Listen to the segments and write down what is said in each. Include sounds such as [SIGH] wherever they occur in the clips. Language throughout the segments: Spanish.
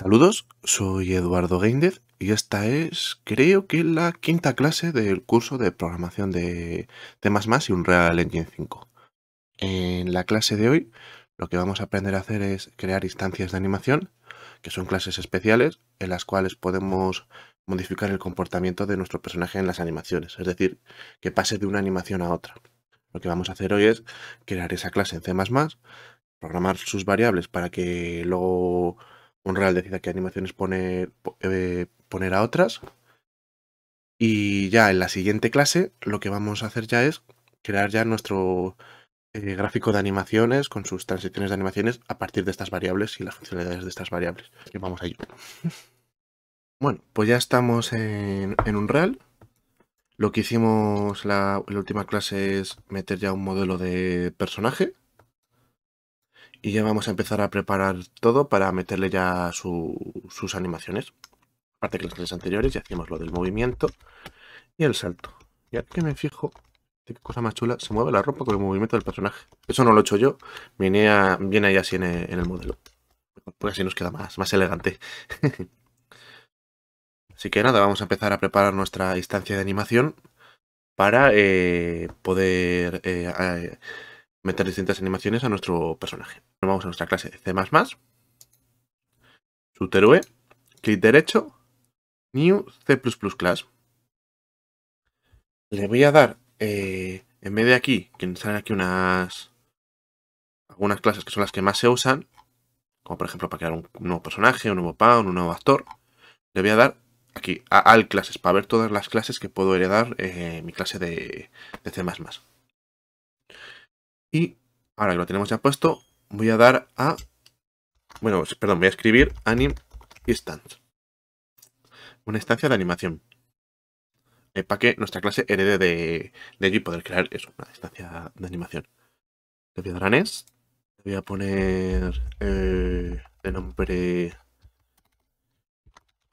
Saludos, soy Eduardo Geindez y esta es, creo que la quinta clase del curso de programación de C++ más y Unreal Engine 5. En la clase de hoy lo que vamos a aprender a hacer es crear instancias de animación, que son clases especiales en las cuales podemos modificar el comportamiento de nuestro personaje en las animaciones, es decir, que pase de una animación a otra. Lo que vamos a hacer hoy es crear esa clase en C++, programar sus variables para que luego un real decida qué animaciones poner, eh, poner a otras. Y ya en la siguiente clase lo que vamos a hacer ya es crear ya nuestro eh, gráfico de animaciones con sus transiciones de animaciones a partir de estas variables y las funcionalidades de estas variables. Y vamos a ello. [LAUGHS] Bueno, pues ya estamos en, en Unreal. Lo que hicimos en la última clase es meter ya un modelo de personaje y ya vamos a empezar a preparar todo para meterle ya sus animaciones. Aparte que las clases anteriores ya hacíamos lo del movimiento y el salto. Y ahora que me fijo, qué cosa más chula, se mueve la ropa con el movimiento del personaje. Eso no lo he hecho yo, viene, viene ahí así en el, modelo. pues así nos queda más, más elegante. [LAUGHS] Así que nada, vamos a empezar a preparar nuestra instancia de animación para eh, poder eh, eh, meter distintas animaciones a nuestro personaje vamos a nuestra clase C++. Suterue. Clic derecho. New C++ class. Le voy a dar, eh, en vez de aquí, que salen aquí unas... Algunas clases que son las que más se usan. Como por ejemplo para crear un, nuevo personaje, un nuevo pawn, un nuevo actor. Le voy a dar aquí a al clases para ver todas las clases que puedo heredar eh, mi clase de, de C++. Y ahora que lo tenemos ya puesto, voy a dar a... Bueno, perdón, voy a escribir anim instance. Una instancia de animación. Eh, para que nuestra clase herede de, de allí poder crear eso, una instancia de animación. Le voy a dar a NES. Le voy a poner eh, de nombre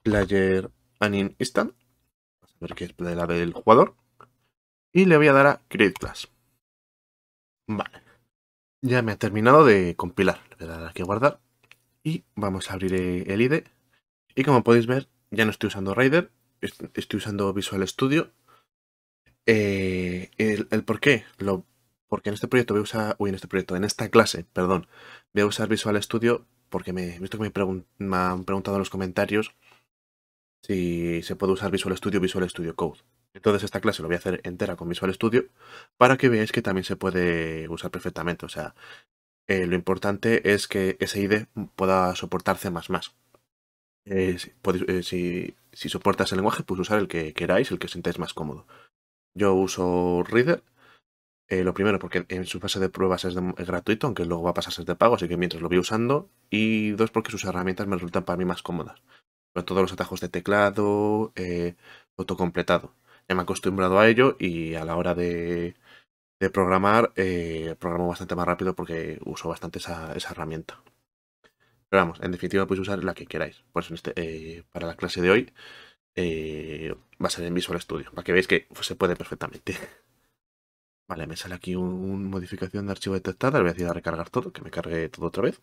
player anim instant. Vamos a ver que es la del jugador. Y le voy a dar a create class. Vale. Ya me ha terminado de compilar. Le voy a dar aquí a guardar. Y vamos a abrir eh, el IDE. Y como podéis ver, ya no estoy usando Rider, Estoy usando Visual Studio. Eh, el, por qué. Lo, porque en este proyecto voy a usar... Uy, en este proyecto. En esta clase, perdón. Voy a usar Visual Studio porque me, visto que me han preguntado en los comentarios si se puede usar Visual Studio Visual Studio Code. Entonces esta clase lo voy a hacer entera con Visual Studio para que veáis que también se puede usar perfectamente. O sea, eh, lo importante es que ese IDE pueda soportar más, más. Eh, si, podéis, eh, si, soporta lenguaje, pues usar el que queráis, el que os sintáis más cómodo. Yo uso Reader, lo primero porque en su fase de pruebas es, gratuito, aunque luego va a ser de pago, así que mientras lo voy usando. Y dos, porque sus herramientas me resultan para mí más cómodas. Pero todos los atajos de teclado, autocompletado me he acostumbrado a ello y a la hora de, programar, eh, programo bastante más rápido porque uso bastante esa, herramienta. Pero vamos, en definitiva podéis usar la que queráis. Por eso este, eh, para la clase de hoy eh, va a ser en Visual Studio, para que veáis que se puede perfectamente. [LAUGHS] Vale, me sale aquí una modificación de archivo detectada, le voy a decir a recargar todo, que me cargue todo otra vez.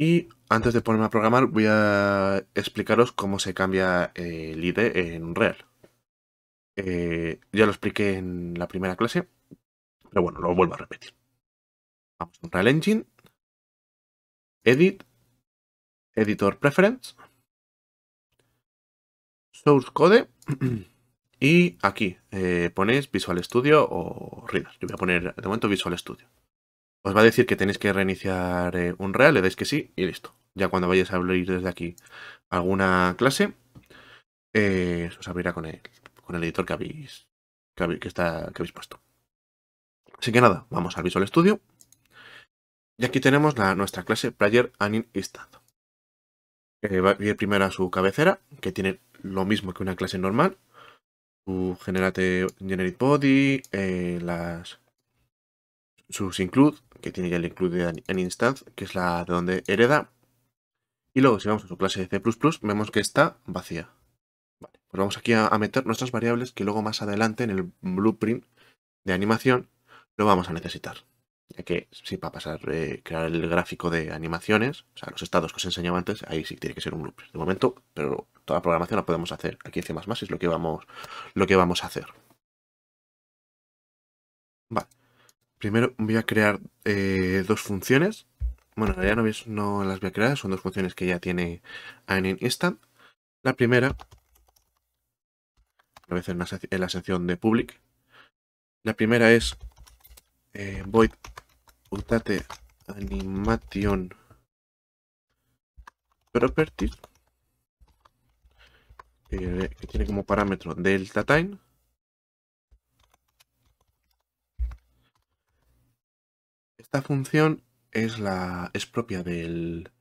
Y antes de ponerme a programar, voy a explicaros cómo se cambia eh, el ID en Unreal. Eh, ya lo expliqué en la primera clase, pero bueno, lo vuelvo a repetir. Vamos a Unreal Engine, Edit, Editor Preference, Source Code [CLEARS THROAT] y aquí eh, ponéis Visual Studio o Reader. Yo voy a poner de momento Visual Studio. Os va a decir que tenéis que reiniciar eh, un real, le dais que sí y listo. Ya cuando vayáis a abrir desde aquí alguna clase, eh, os abrirá con el, editor que habéis, que, está, que habéis puesto. Así que nada, vamos al Visual Studio. Y aquí tenemos nuestra clase Player Anim Instant. Eh, va a ir primero a su cabecera, que tiene lo mismo que una clase normal. Su generate generate body, las, sus include, que tiene ya el en instance, que es la de donde hereda. Y luego, si vamos a su clase de C++, vemos que está vacía. Vale, pues vamos aquí a, meter nuestras variables que luego más adelante en el blueprint de animación lo vamos a necesitar ya que sí, para pasar, eh, crear el gráfico de animaciones, o sea, los estados que os enseñaba antes, ahí sí tiene que ser un blueprint. De momento, pero toda la programación la podemos hacer aquí en más es lo que vamos, lo que vamos a hacer. Vale. Primero voy a crear eh, dos funciones. Bueno, ya no, no, las voy a crear, son dos funciones que ya tiene en Instant. La primera, a veces en la, en la sección de public. La primera es eh, void animation que tiene como parámetro delta time Esta función es, la, es propia del,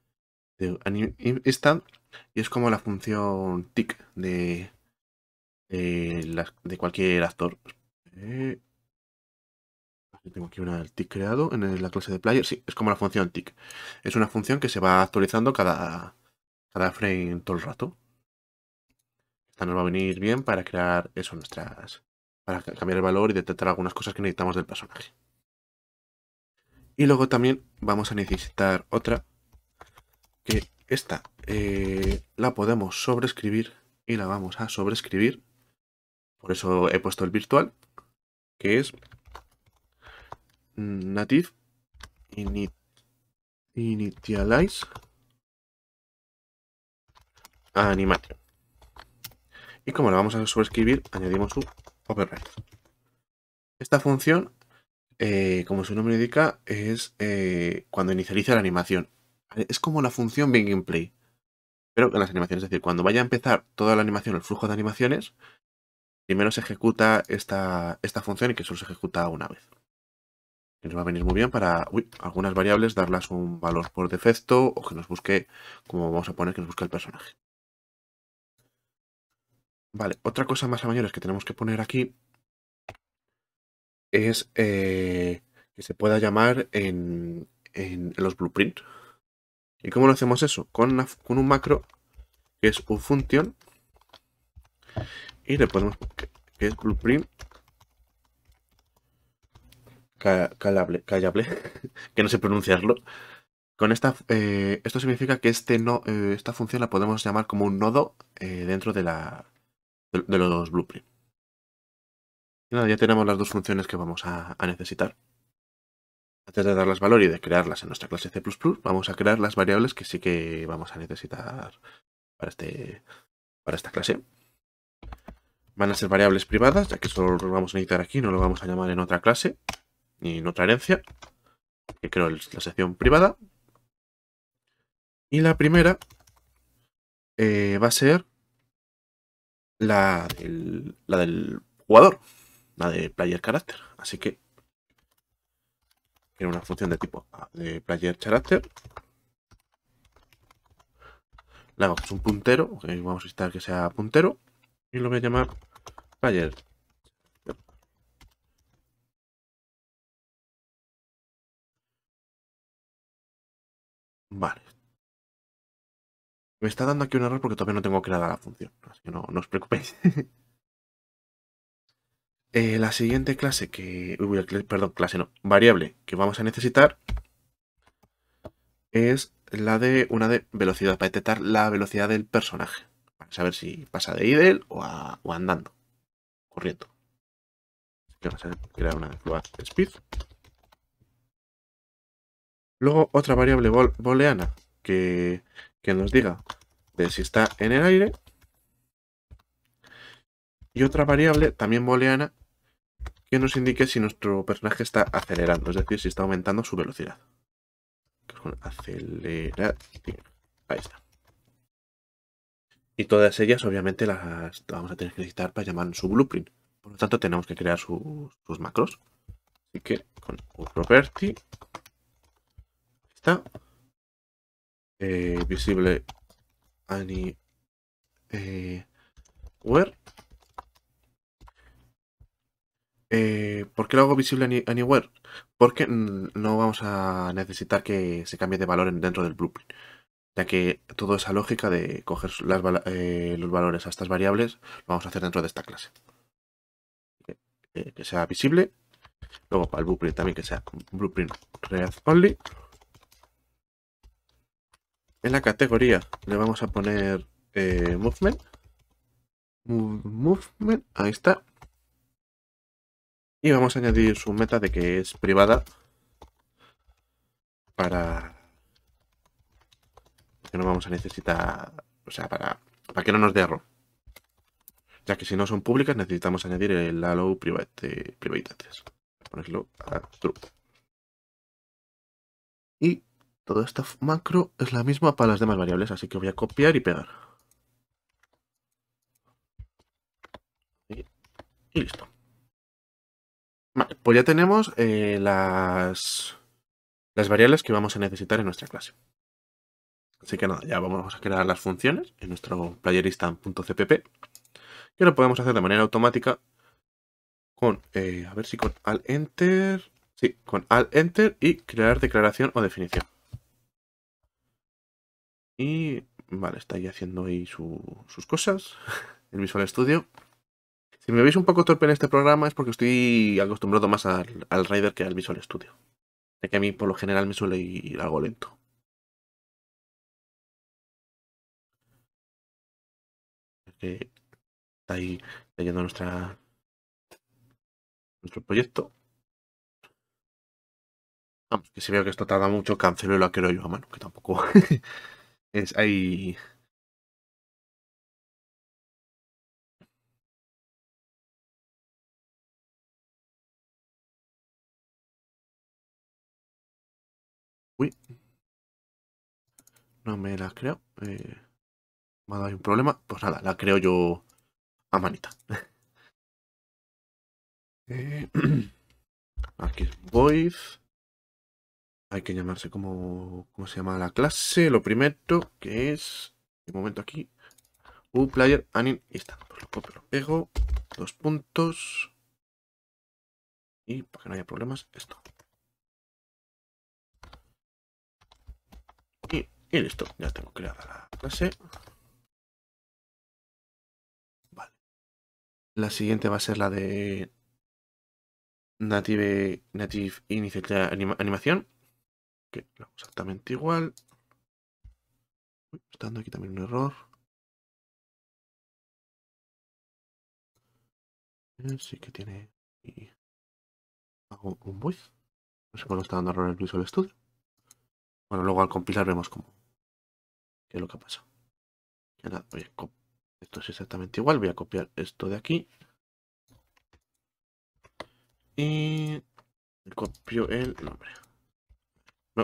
instant y es como la función tick de, cualquier actor. Eh, tengo aquí una tic tick creado en la clase de player. Sí, es como la función tick. Es una función que se va actualizando cada, cada frame todo el rato. Esta nos va a venir bien para crear eso, nuestras. para cambiar el valor y detectar algunas cosas que necesitamos del personaje. Y luego también vamos a necesitar otra, que esta eh, la podemos sobreescribir y la vamos a sobreescribir. Por eso he puesto el virtual, que es native init, initialize animation. Y como la vamos a sobreescribir, añadimos un override. Esta función eh, como su nombre indica, es eh, cuando inicializa la animación. Es como la función Begin Play, pero en las animaciones. Es decir, cuando vaya a empezar toda la animación, el flujo de animaciones, primero se ejecuta esta, esta función y que solo se ejecuta una vez. nos va a venir muy bien para algunas variables darlas un valor por defecto o que nos busque, como vamos a poner, que nos busque el personaje. Vale, otra cosa más a mayores que tenemos que poner aquí es eh, que se pueda llamar en, en, los blueprints. ¿Y cómo lo hacemos eso? Con, con un macro que es un función y le ponemos que, es blueprint callable, [LAUGHS] que no sé pronunciarlo. Con esta, eh, esto significa que este no, eh, esta función la podemos llamar como un nodo dentro de, la, de los blueprints. Nada, ya tenemos las dos funciones que vamos a, necesitar. Antes de darlas valor y de crearlas en nuestra clase C++, vamos a crear las variables que sí que vamos a necesitar para, este, para esta clase. Van a ser variables privadas, ya que solo lo vamos a necesitar aquí, no lo vamos a llamar en otra clase, ni en otra herencia, que creo la sección privada. Y la primera eh, va a ser la del jugador la de player character. Así que tiene una función de tipo de player character. Le damos un puntero, que vamos a instalar que sea puntero. Y lo voy a llamar player Vale. Me está dando aquí un error porque todavía no tengo creada la función, así que no, no os preocupéis. [LAUGHS] Eh, la siguiente clase que... perdón, clase no. Variable que vamos a necesitar es la de una de velocidad, para detectar la velocidad del personaje. Para saber si pasa de idle o, o andando, corriendo. Vamos a crear una de speed. Luego otra variable booleana que, que nos diga de si está en el aire. Y otra variable también booleana que nos indique si nuestro personaje está acelerando, es decir, si está aumentando su velocidad. Acelerar. Ahí está. Y todas ellas, obviamente, las vamos a tener que editar para llamar su blueprint. Por lo tanto, tenemos que crear sus macros. Así que con property. Ahí está. Eh, visible any eh, where eh, ¿Por qué lo hago visible anywhere? Porque no vamos a necesitar que se cambie de valor dentro del blueprint, ya que toda esa lógica de coger eh, los valores a estas variables lo vamos a hacer dentro de esta clase. que sea visible. Luego para el blueprint también que sea blueprint Read Only. En la categoría le vamos a poner eh, movement. Movement, ahí está. Y vamos a añadir su meta de que es privada para... que no vamos a necesitar... O sea, para, para que no nos dé error. Ya que si no son públicas necesitamos añadir el allow private, Ponerlo a true. Y toda esta macro es la misma para las demás variables, así que voy a copiar y pegar. y listo. Vale, pues ya tenemos eh, las, variables que vamos a necesitar en nuestra clase. Así que nada, ya vamos a crear las funciones en nuestro playerista.cpp que lo podemos hacer de manera automática con, eh, a ver si con al enter, sí, con al enter y crear declaración o definición. Y vale, está ahí haciendo ahí sus cosas, [LAUGHS] el Visual Studio. Si me veis un poco torpe en este programa es porque estoy acostumbrado más al, Rider que al Visual Studio. Ya que a mí por lo general me suele ir algo lento. está ahí leyendo nuestra, nuestro proyecto. Vamos, que si veo que esto tarda mucho, cancelo y lo quiero yo a mano, que tampoco [LAUGHS] es ahí. Uy. No me la creo. Eh, me un problema. Pues nada, la creo yo a manita. [LAUGHS] Eh, [CLEARS THROAT] aquí es voice. Hay que llamarse como, cómo se llama la clase. Lo primero que es... De momento aquí. player Anin Instant. Pues lo copio, lo pego. Dos puntos. Y para que no haya problemas, esto. Y listo, ya tengo creada la clase. Vale. La siguiente va a ser la de Native, Native Animación. Que exactamente igual. Uy, está dando aquí también un error. Sí que tiene... hago un voice. No sé cómo está dando error el Visual Studio. Bueno, luego al compilar vemos cómo, ¿Qué es lo que ha pasado? esto es exactamente igual. Voy a copiar esto de aquí. Y copio el nombre.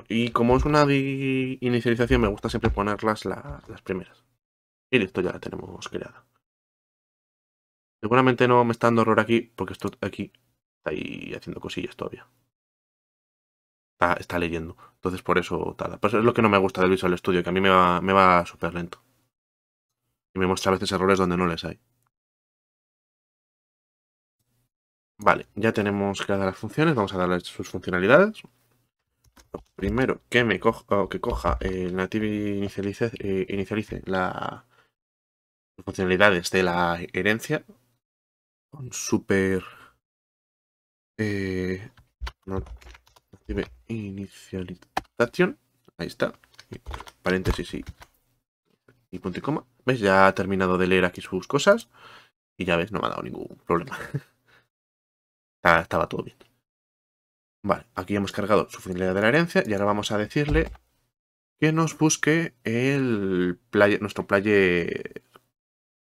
y como es una inicialización, me gusta siempre ponerlas las primeras. Y listo, ya la tenemos creada. Seguramente no me está dando error aquí, porque esto aquí está ahí haciendo cosillas todavía está, leyendo. Entonces por eso Pues es lo que no me gusta del Visual Studio, que a mí me va, me va súper lento. Y me muestra a veces errores donde no les hay. Vale, ya tenemos creadas las funciones, vamos a darle sus funcionalidades. primero, que me coja, o que coja el eh, native inicialice, eh, inicialice la, funcionalidades de la herencia con super eh, inicialización. Ahí está. Paréntesis y, punto y coma. ¿Ves? Ya ha terminado de leer aquí sus cosas. Y ya ves, no me ha dado ningún problema. [LAUGHS] estaba todo bien. Vale, aquí hemos cargado su finalidad de la herencia. Y ahora vamos a decirle que nos busque el nuestro player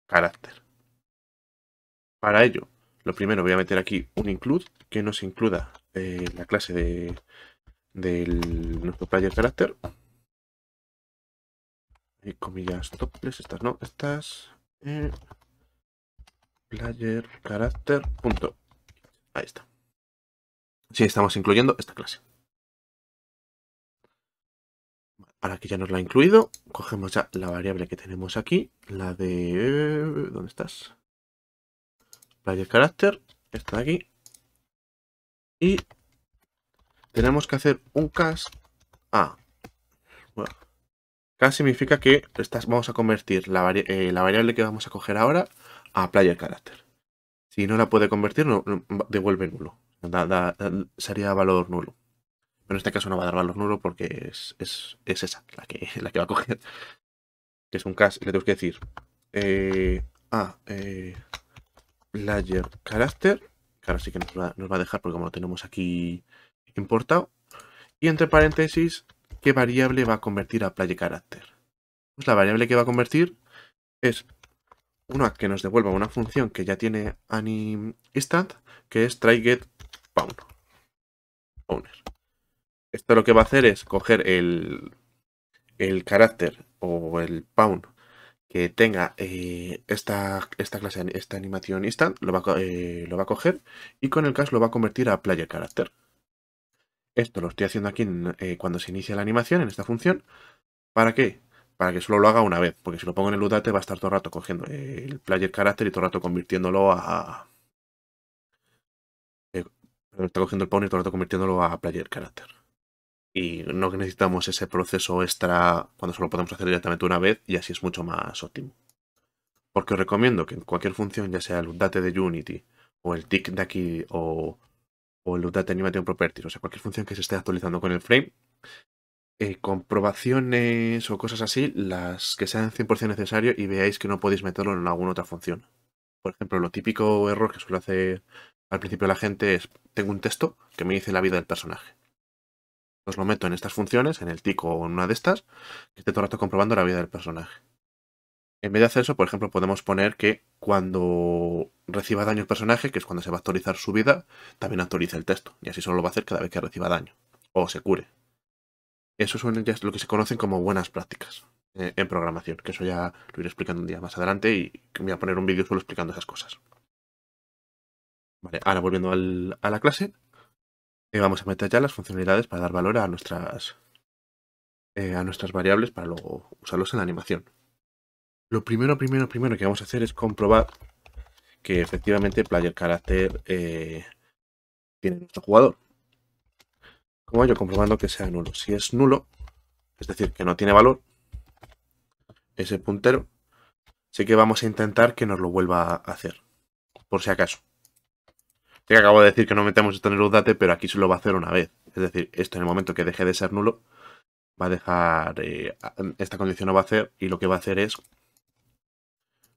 carácter. Para ello, lo primero voy a meter aquí un include que nos includa eh, la clase de del nuestro player character. Y comillas toples, estas no, estas. Eh, player character. Punto. Ahí está. si, estamos incluyendo esta clase. Ahora que ya nos la ha incluido, cogemos ya la variable que tenemos aquí, la de... ¿Dónde estás? Player character, está aquí. Y tenemos que hacer un cast a. Cast significa que vamos a convertir eh, la, variable que vamos a coger ahora a player character. Si no la puede convertir, devuelve nulo. sería valor nulo. Pero en este caso no va a dar valor nulo porque es, esa [LAUGHS] la que, va a coger. Que es un cast. Le tengo que decir eh, a eh, player character. Claro, sí que nos va, nos va a dejar porque como lo tenemos aquí importado y entre paréntesis qué variable va a convertir a playa carácter. Pues la variable que va a convertir es una que nos devuelva una función que ya tiene instant que es tryGetPound. Owner. Esto lo que va a hacer es coger el, el carácter o el pawn que tenga eh, esta, esta, clase, esta animación instant, lo va, a eh, coger y con el caso lo va a convertir a player character. Esto lo estoy haciendo aquí eh, cuando se inicia la animación, en esta función. ¿Para qué? Para que solo lo haga una vez, porque si lo pongo en el UDATE va a estar todo el rato cogiendo el player character y todo el rato convirtiéndolo a... Eh, está cogiendo el pony y todo el rato convirtiéndolo a player character. Y no necesitamos ese proceso extra cuando solo podemos hacer directamente una vez y así es mucho más óptimo. Porque os recomiendo que en cualquier función, ya sea el UDATE de Unity o el Tick de aquí o o el Data Animation property, o sea, cualquier función que se esté actualizando con el frame. Eh, comprobaciones o cosas así, las que sean 100% necesario y veáis que no podéis meterlo en alguna otra función. Por ejemplo, lo típico error que suele hacer al principio la gente es, tengo un texto que me dice la vida del personaje. Os pues lo meto en estas funciones, en el tico o en una de estas, que esté todo el rato comprobando la vida del personaje. En vez de hacer eso, por ejemplo, podemos poner que cuando reciba daño el personaje, que es cuando se va a actualizar su vida, también actualiza el texto. Y así solo lo va a hacer cada vez que reciba daño. O se cure. Eso son lo que se conocen como buenas prácticas eh, en programación, que eso ya lo iré explicando un día más adelante y voy a poner un vídeo solo explicando esas cosas. Vale, ahora volviendo a la clase, eh, vamos a meter ya las funcionalidades para dar valor a nuestras, eh, a nuestras variables para luego usarlos en la animación. Lo primero, primero, primero que vamos a hacer es comprobar que efectivamente player carácter eh, tiene nuestro jugador. Como yo, comprobando que sea nulo. Si es nulo, es decir, que no tiene valor, ese puntero, sí que vamos a intentar que nos lo vuelva a hacer, por si acaso. Te acabo de decir que no metemos esto en el date, pero aquí solo va a hacer una vez. Es decir, esto en el momento que deje de ser nulo, va a dejar, eh, esta condición no va a hacer, y lo que va a hacer es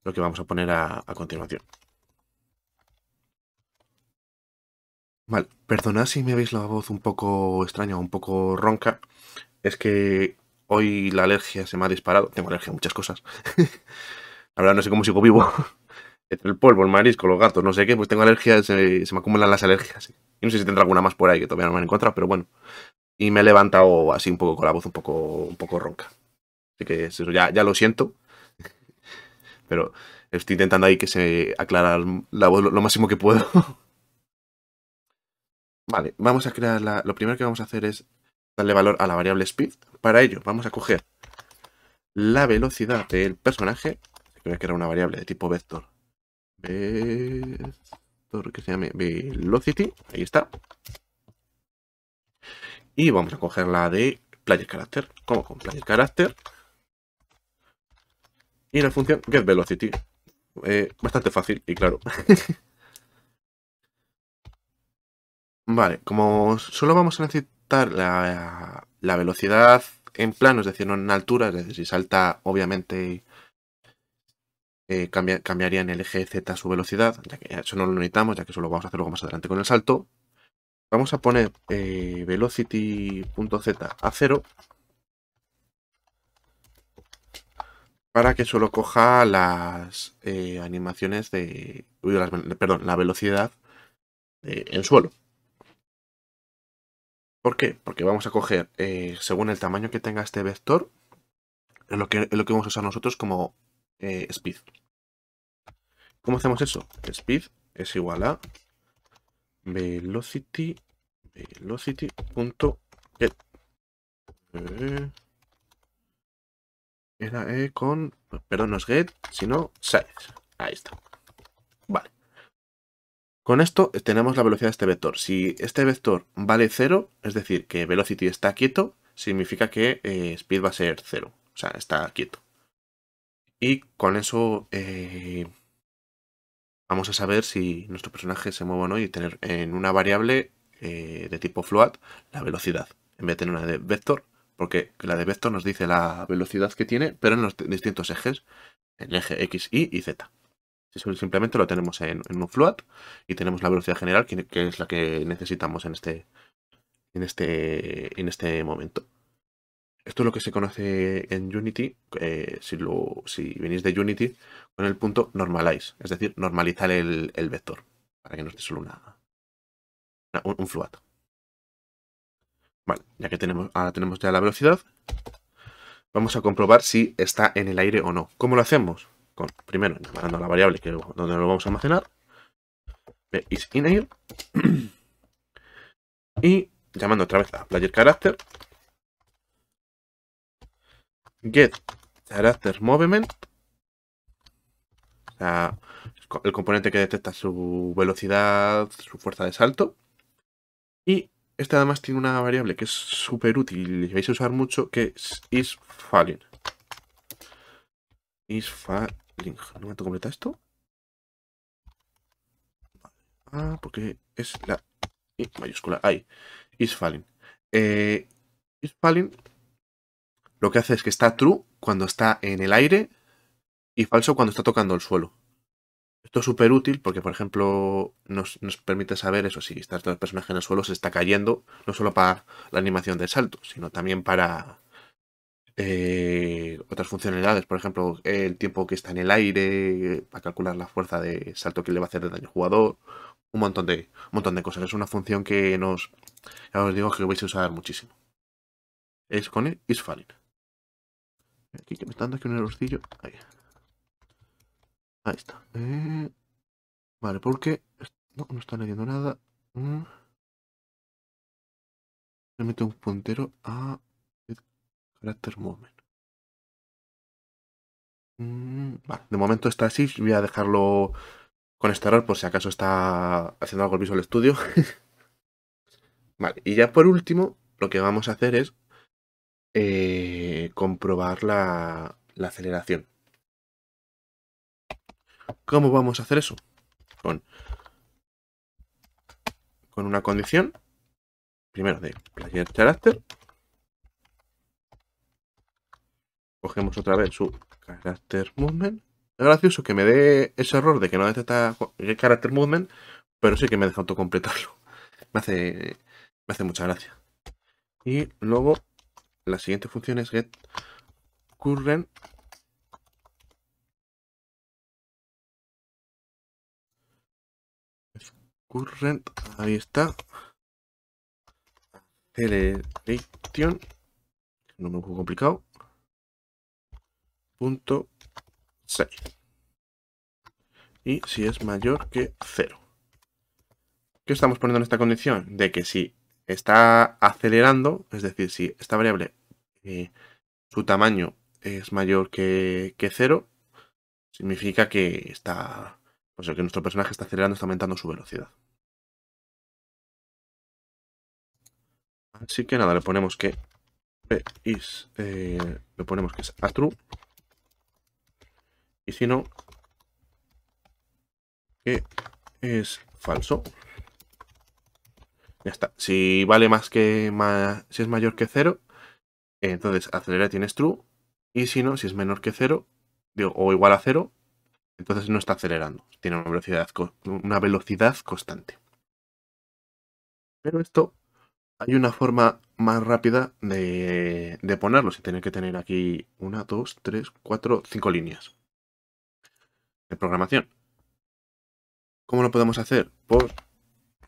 lo que vamos a poner a, continuación. Vale, perdonad si me habéis la voz un poco extraña o un poco ronca. Es que hoy la alergia se me ha disparado. Tengo alergia a muchas cosas. ahora [LAUGHS] no sé cómo sigo vivo. [LAUGHS] el polvo, el marisco, los gatos, no sé qué, pues tengo alergias, se, me acumulan las alergias. Y no sé si tendrá alguna más por ahí que todavía no me han encontrado, pero bueno. Y me he levantado así un poco con la voz un poco, un poco ronca. Así que ya, ya lo siento. Pero estoy intentando ahí que se aclara la lo, máximo que puedo. [LAUGHS] vale, vamos a crear la... Lo primero que vamos a hacer es darle valor a la variable speed. Para ello vamos a coger la velocidad del personaje. Creo que era una variable de tipo vector. Vector que se llame velocity. Ahí está. Y vamos a coger la de player character. Como con player character y la función getVelocity. Eh, bastante fácil y claro. [LAUGHS] vale, como solo vamos a necesitar la, velocidad en plano, es decir, no en altura, es decir, si salta, obviamente eh, cambiaría en el eje Z su velocidad, ya que eso no lo necesitamos, ya que eso lo vamos a hacer luego más adelante con el salto. Vamos a poner eh, velocity.z a 0 para que solo coja las eh, animaciones de, perdón, la velocidad eh, en suelo. ¿Por qué? Porque vamos a coger, eh, según el tamaño que tenga este vector, lo que, lo que vamos a usar nosotros como speed. ¿Cómo hacemos eso? Speed es igual a velocity velocity.get e con... Perdón, no es get, sino size. Ahí está. Vale. Con esto tenemos la velocidad de este vector. Si este vector vale 0, es decir, que velocity está quieto, significa que eh, speed va a ser 0. O sea, está quieto. Y con eso eh, vamos a saber si nuestro personaje se mueve o no y tener en una variable eh, de tipo float la velocidad, en vez de tener una de vector porque la de vector nos dice la velocidad que tiene, pero en los distintos ejes, en eje X, Y y Z. simplemente lo tenemos en, un float y tenemos la velocidad general, que, es la que necesitamos en este, en, este, en este momento. Esto es lo que se conoce en Unity, eh, si, venís de Unity, con el punto normalize, es decir, normalizar el, vector, para que no esté solo una, un, un float. Vale, ya que tenemos, ahora tenemos ya la velocidad, vamos a comprobar si está en el aire o no. ¿Cómo lo hacemos? Con, primero, llamando a la variable que, donde lo vamos a almacenar, is in air, y llamando otra vez a player character, get character movement, o el componente que detecta su velocidad, su fuerza de salto, y este además tiene una variable que es súper útil y vais a usar mucho, que es is falling. Is falling. ¿No me completar esto? Ah, porque es la I mayúscula. Ahí. Is falling. Eh, is lo que hace es que está true cuando está en el aire y falso cuando está tocando el suelo. Esto es súper útil porque, por ejemplo, nos, nos, permite saber eso, si está el personaje en el suelo, se está cayendo, no solo para la animación del salto, sino también para eh, otras funcionalidades, por ejemplo, el tiempo que está en el aire, para calcular la fuerza de salto que le va a hacer de daño al jugador, un montón de, montón de cosas. Es una función que nos, os digo que vais a usar muchísimo. Es con el is falling. Aquí que me está dando aquí un errorcillo. Ahí. Ahí está. Eh, vale, porque... No, está leyendo nada. Mm. Le meto un puntero a... Carácter moment. Mm, vale, de momento está así. Voy a dejarlo con este error por si acaso está haciendo algo el Visual Studio. [LAUGHS] vale, y ya por último, lo que vamos a hacer es eh, comprobar la aceleración. ¿Cómo vamos a hacer eso? Con, con una condición, primero de player carácter, cogemos otra vez su carácter movement. Es gracioso que me dé ese error de que no detecta el carácter movement, pero sí que me deja autocompletarlo. [LAUGHS] Me hace, me hace mucha gracia. Y luego la siguiente función es get current current, ahí está. Selection, no me poco complicado. Punto 6. Y si es mayor que 0. ¿Qué estamos poniendo en esta condición? De que si está acelerando, es decir, si esta variable, eh, su tamaño es mayor que, que 0, significa que está, sea, pues, que nuestro personaje está acelerando, está aumentando su velocidad. Así que nada, le ponemos que is, eh, ponemos que es a true. Y si no, que es falso. Ya está. Si vale más que si es mayor que 0, entonces acelera tienes true. Y si no, si es menor que 0, o igual a 0, entonces no está acelerando. Tiene una velocidad constante. Pero esto hay una forma más rápida de, ponerlo, sin tener que tener aquí una, dos, tres, cuatro, cinco líneas de programación. ¿Cómo lo podemos hacer? Pues,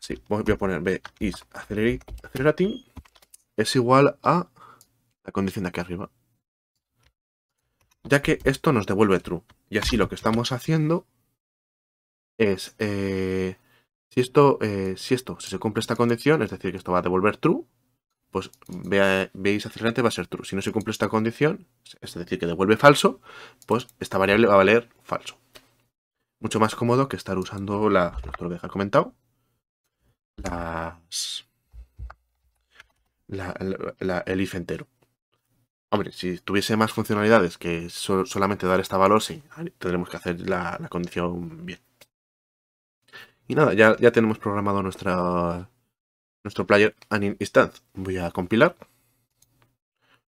sí, voy a poner B is accelerating es igual a la condición de aquí arriba. Ya que esto nos devuelve true. Y así lo que estamos haciendo es eh, si esto, eh, si esto, si se cumple esta condición, es decir, que esto va a devolver true, pues veis hacia adelante va a ser true. Si no se cumple esta condición, es decir, que devuelve falso, pues esta variable va a valer falso. Mucho más cómodo que estar usando la, lo voy a comentado, la, la, el if entero. Hombre, si tuviese más funcionalidades que solamente dar esta valor, sí, tendremos que hacer la condición bien. Y nada, ya, ya tenemos programado nuestra, nuestro player an instance. Voy a compilar.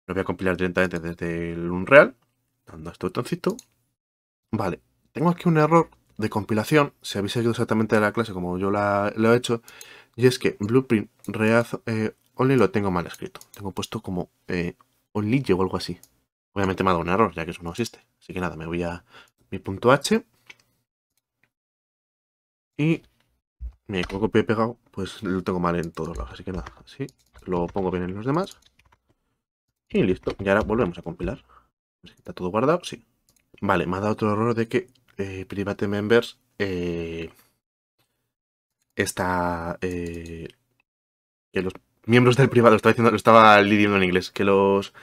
Lo voy a compilar directamente desde el Unreal. Dando a este botoncito. Vale, tengo aquí un error de compilación. Si habéis seguido exactamente de la clase como yo lo he hecho. Y es que Blueprint Real eh, Only lo tengo mal escrito. Tengo puesto como eh, Only o algo así. Obviamente me ha dado un error, ya que eso no existe. Así que nada, me voy a mi punto H y me copio pegado, pues lo tengo mal en todos lados. Así que nada, así lo pongo bien en los demás. Y listo. Y ahora volvemos a compilar. Está todo guardado, sí. Vale, me ha dado otro error de que eh, private members eh, está... Eh, que los miembros del privado, lo estaba, diciendo, lo estaba lidiando en inglés, que los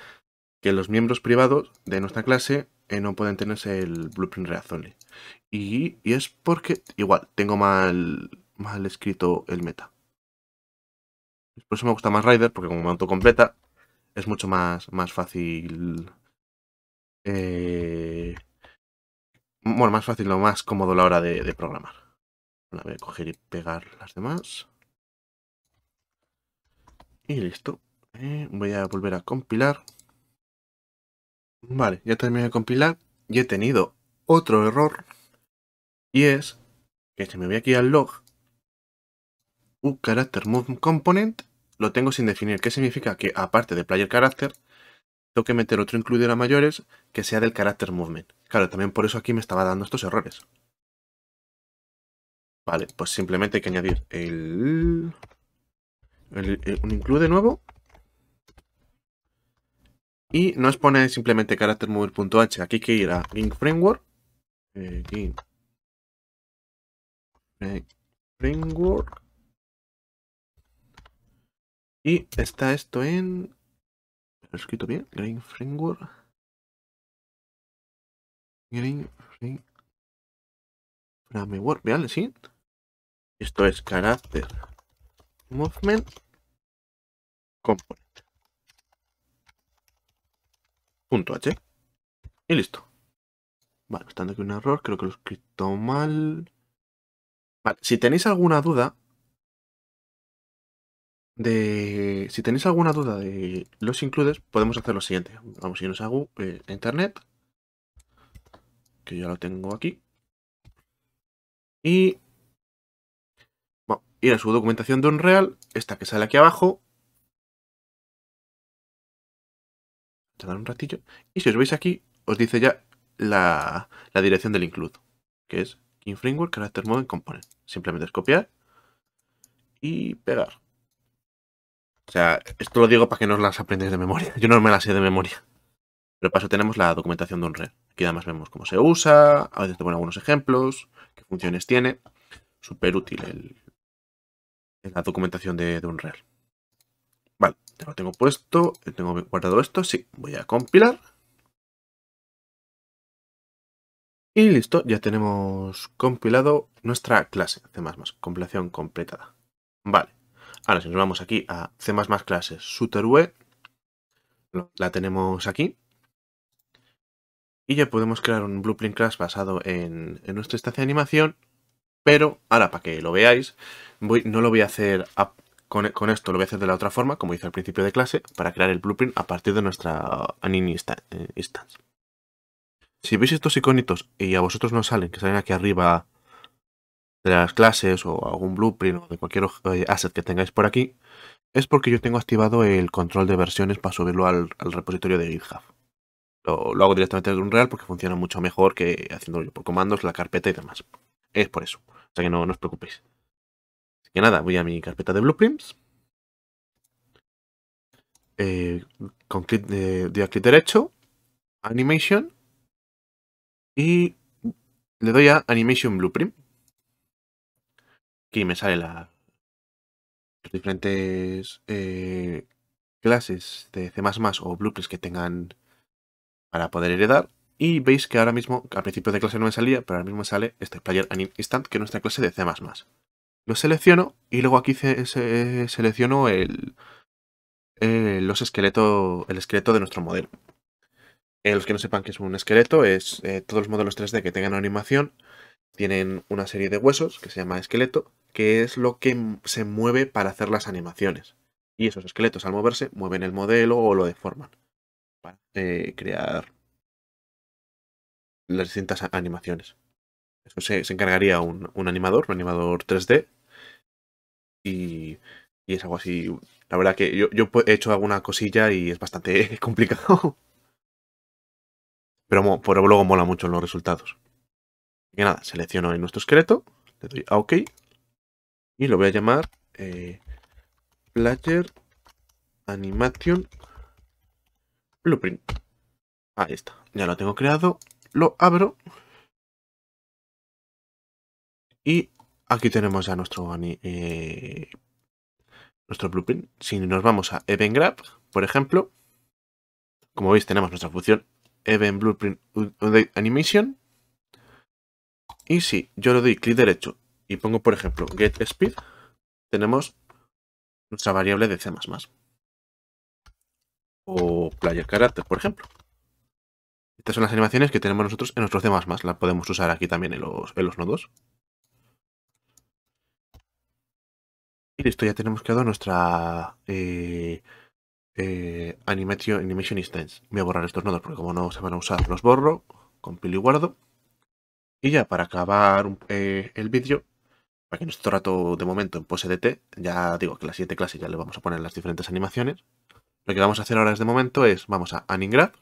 que los miembros privados de nuestra clase eh, no pueden tenerse el blueprint ReaZone. Y, es porque, igual, tengo mal, escrito el meta. Por eso me gusta más Rider, porque como me autocompleta, es mucho más, más fácil... Eh, bueno, más fácil o más cómodo la hora de, programar. la voy a coger y pegar las demás. Y listo. Eh, voy a volver a compilar. Vale, ya terminé de compilar y he tenido otro error. Y es que si me voy aquí al log, un character move component lo tengo sin definir. ¿Qué significa? Que aparte de player character, tengo que meter otro include a mayores que sea del character movement. Claro, también por eso aquí me estaba dando estos errores. Vale, pues simplemente hay que añadir el, un include nuevo y no es simplemente carácter mover.h. Aquí hay que ir a Gink Framework. Eh, Framework. Y está esto en... ¿Lo he escrito bien? Green Framework. Green Framework. ¿Vale? sí. Esto es carácter movement component. .h. Y listo. Vale, estando aquí un error, creo que lo he escrito mal. si tenéis alguna duda de... Si tenéis alguna duda de los includes, podemos hacer lo siguiente. Vamos a irnos a Google, eh, Internet, que ya lo tengo aquí. Y... Bueno, ir a su documentación de Unreal, esta que sale aquí abajo, dar un ratillo. Y si os veis aquí, os dice ya la, dirección del include, que es in framework character model component. Simplemente es copiar y pegar. O sea, esto lo digo para que no os las aprendáis de memoria. [LAUGHS] Yo no me las sé de memoria. Pero paso tenemos la documentación de un Unreal. Aquí además vemos cómo se usa, a veces te ponen algunos ejemplos, qué funciones tiene. Súper útil el, la documentación de, un Unreal. Ya lo tengo puesto, tengo guardado esto, sí, voy a compilar. Y listo, ya tenemos compilado nuestra clase C++, compilación completada. Vale, ahora si nos vamos aquí a C++ clases Web. la tenemos aquí. Y ya podemos crear un Blueprint Class basado en, nuestra instancia de animación, pero ahora para que lo veáis, no lo voy a hacer a con, esto lo voy a hacer de la otra forma, como hice al principio de clase, para crear el blueprint a partir de nuestra Anini eh, instance. Si veis estos iconitos y a vosotros no salen, que salen aquí arriba de las clases o algún blueprint o de cualquier eh, asset que tengáis por aquí, es porque yo tengo activado el control de versiones para subirlo al, repositorio de GitHub. Lo, hago directamente en Unreal porque funciona mucho mejor que haciéndolo yo por comandos, la carpeta y demás. Es por eso. O sea que no os preocupéis. Y nada, voy a mi carpeta de blueprints. Eh, con clic, clic derecho, Animation, y le doy a Animation Blueprint. Aquí me sale las diferentes eh, clases de C++ o blueprints que tengan para poder heredar. Y veis que ahora mismo, al principio de clase no me salía, pero ahora mismo me sale este player instant, que es nuestra clase de C++ lo selecciono y luego aquí se, selecciono el, eh, los esqueleto, el esqueleto de nuestro modelo. Eh, los que no sepan que es un esqueleto, es eh, todos los modelos 3D que tengan animación tienen una serie de huesos que se llama esqueleto, que es lo que se mueve para hacer las animaciones. Y esos esqueletos al moverse mueven el modelo o lo deforman para crear las distintas animaciones. Eso se, encargaría un, animador, un animador 3D. Y, es algo así. La verdad que yo, he hecho alguna cosilla y es bastante [LAUGHS] complicado. Pero, pero luego mola mucho los resultados. Y nada, selecciono en nuestro esqueleto, le doy a OK y lo voy a llamar eh, Player Animation Blueprint. Ahí está, ya lo tengo creado, lo abro y aquí tenemos ya nuestro, eh, nuestro blueprint. Si nos vamos a Event grab por ejemplo, como veis tenemos nuestra función Event Blueprint Animation. Y si yo le doy clic derecho y pongo, por ejemplo, Get Speed, tenemos nuestra variable de C++. O Player Character, por ejemplo. Estas son las animaciones que tenemos nosotros en nuestro C++. Las podemos usar aquí también en los nodos. Y listo, ya tenemos creado nuestra eh, eh, animation, instance. Voy a borrar estos nodos porque como no se van a usar, los borro, compilo y guardo. Y ya para acabar eh, el vídeo, para que nuestro rato de momento en pose DT ya digo que la siguiente clase ya le vamos a poner las diferentes animaciones. Lo que vamos a hacer ahora es de momento es, vamos a graph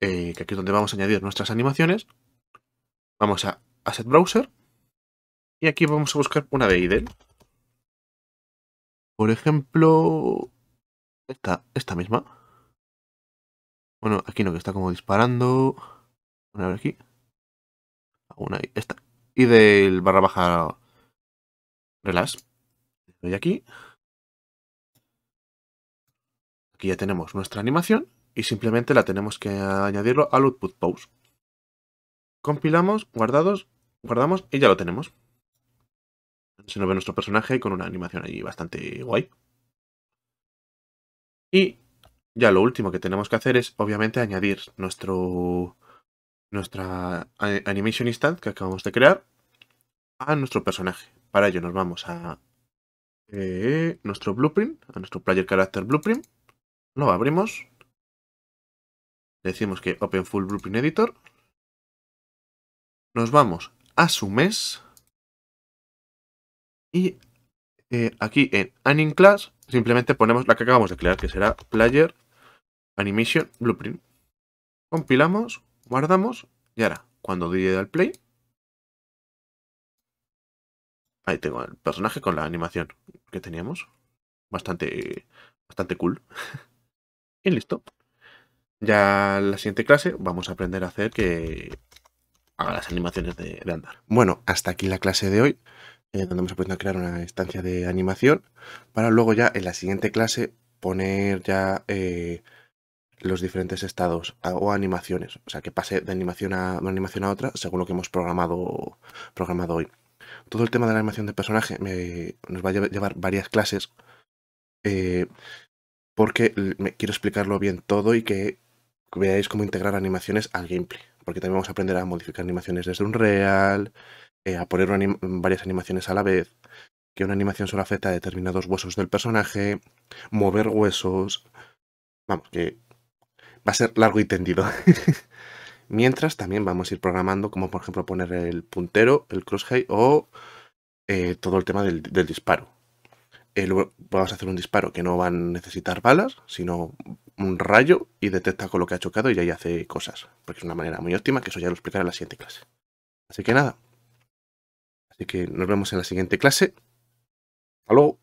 que aquí es donde vamos a añadir nuestras animaciones. Vamos a Asset Browser y aquí vamos a buscar una de Idel. Por ejemplo, esta, esta misma. Bueno, aquí no, que está como disparando. Una a ver aquí. Una ahí, esta. Y barra baja relax. y aquí. Aquí ya tenemos nuestra animación y simplemente la tenemos que añadirlo al output pose. Compilamos, guardados, guardamos y ya lo tenemos se nos ve nuestro personaje con una animación ahí bastante guay. Y ya lo último que tenemos que hacer es, obviamente, añadir nuestro nuestra animation instant que acabamos de crear a nuestro personaje. Para ello nos vamos a eh, nuestro blueprint, a nuestro player character blueprint. Lo abrimos. Decimos que open full blueprint editor. Nos vamos a su mes. Y eh, aquí en Anim Class simplemente ponemos la que acabamos de crear, que será Player Animation Blueprint. Compilamos, guardamos y ahora, cuando doy al play, ahí tengo el personaje con la animación que teníamos. Bastante, bastante cool. [LAUGHS] y listo. Ya en la siguiente clase vamos a aprender a hacer que haga las animaciones de andar. Bueno, hasta aquí la clase de hoy. Eh, donde hemos a crear una instancia de animación, para luego ya en la siguiente clase poner ya eh, los diferentes estados o animaciones, o sea, que pase de animación a, una animación a otra según lo que hemos programado, programado hoy. Todo el tema de la animación de personaje nos va a llevar varias clases eh, porque me, quiero explicarlo bien todo y que veáis cómo integrar animaciones al gameplay, porque también vamos a aprender a modificar animaciones desde un real, eh, a poner varias animaciones a la vez, que una animación solo afecta a determinados huesos del personaje, mover huesos. Vamos, que va a ser largo y tendido. [LAUGHS] Mientras también vamos a ir programando, como por ejemplo poner el puntero, el crosshair o eh, todo el tema del, disparo. Eh, luego vamos a hacer un disparo que no va a necesitar balas, sino un rayo y detecta con lo que ha chocado y ahí hace cosas. Porque es una manera muy óptima, que eso ya lo explicaré en la siguiente clase. Así que nada, Así que nos vemos en la siguiente clase. Hasta luego.